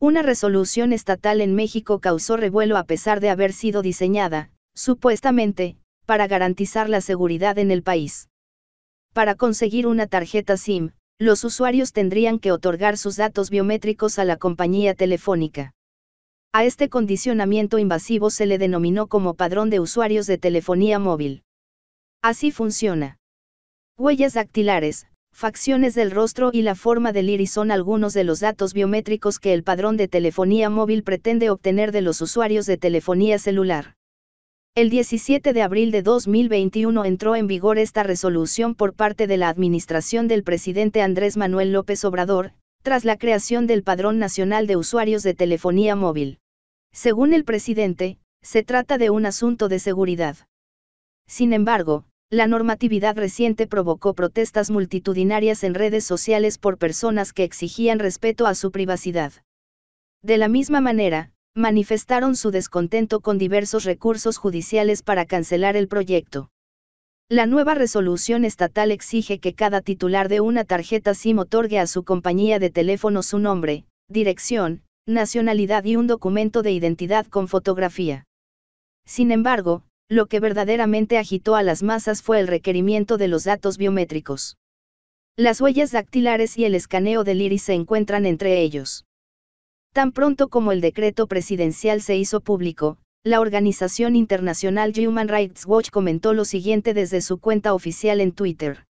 Una resolución estatal en México causó revuelo a pesar de haber sido diseñada, supuestamente, para garantizar la seguridad en el país. Para conseguir una tarjeta SIM, los usuarios tendrían que otorgar sus datos biométricos a la compañía telefónica. A este condicionamiento invasivo se le denominó como padrón de usuarios de telefonía móvil. Así funciona. Huellas dactilares, facciones del rostro y la forma del iris son algunos de los datos biométricos que el padrón de telefonía móvil pretende obtener de los usuarios de telefonía celular. El 17 de abril de 2021 entró en vigor esta resolución por parte de la administración del presidente Andrés Manuel López Obrador, tras la creación del Padrón Nacional de Usuarios de Telefonía Móvil. Según el presidente, se trata de un asunto de seguridad. Sin embargo, la normatividad reciente provocó protestas multitudinarias en redes sociales por personas que exigían respeto a su privacidad. De la misma manera, manifestaron su descontento con diversos recursos judiciales para cancelar el proyecto. La nueva resolución estatal exige que cada titular de una tarjeta SIM otorgue a su compañía de teléfono su nombre, dirección, nacionalidad y un documento de identidad con fotografía. Sin embargo, lo que verdaderamente agitó a las masas fue el requerimiento de los datos biométricos. Las huellas dactilares y el escaneo del iris se encuentran entre ellos. Tan pronto como el decreto presidencial se hizo público, la organización internacional Human Rights Watch comentó lo siguiente desde su cuenta oficial en Twitter.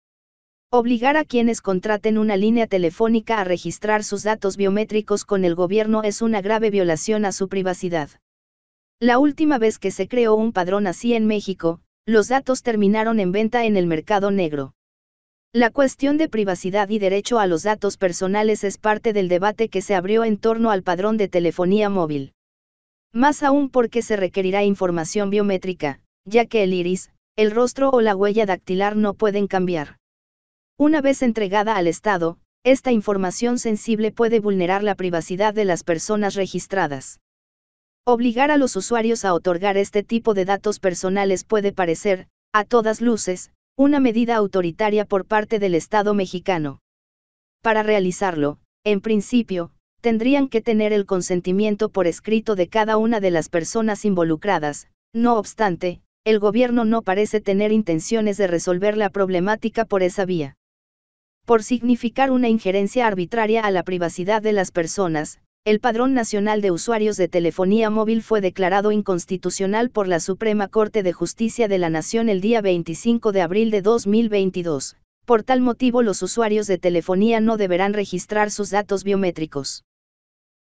Obligar a quienes contraten una línea telefónica a registrar sus datos biométricos con el gobierno es una grave violación a su privacidad. La última vez que se creó un padrón así en México, los datos terminaron en venta en el mercado negro. La cuestión de privacidad y derecho a los datos personales es parte del debate que se abrió en torno al padrón de telefonía móvil. Más aún porque se requerirá información biométrica, ya que el iris, el rostro o la huella dactilar no pueden cambiar. Una vez entregada al Estado, esta información sensible puede vulnerar la privacidad de las personas registradas. Obligar a los usuarios a otorgar este tipo de datos personales puede parecer, a todas luces, una medida autoritaria por parte del Estado mexicano. Para realizarlo, en principio, tendrían que tener el consentimiento por escrito de cada una de las personas involucradas, no obstante, el gobierno no parece tener intenciones de resolver la problemática por esa vía. Por significar una injerencia arbitraria a la privacidad de las personas, el Padrón Nacional de Usuarios de Telefonía Móvil fue declarado inconstitucional por la Suprema Corte de Justicia de la Nación el día 25 de abril de 2022. Por tal motivo los usuarios de telefonía no deberán registrar sus datos biométricos.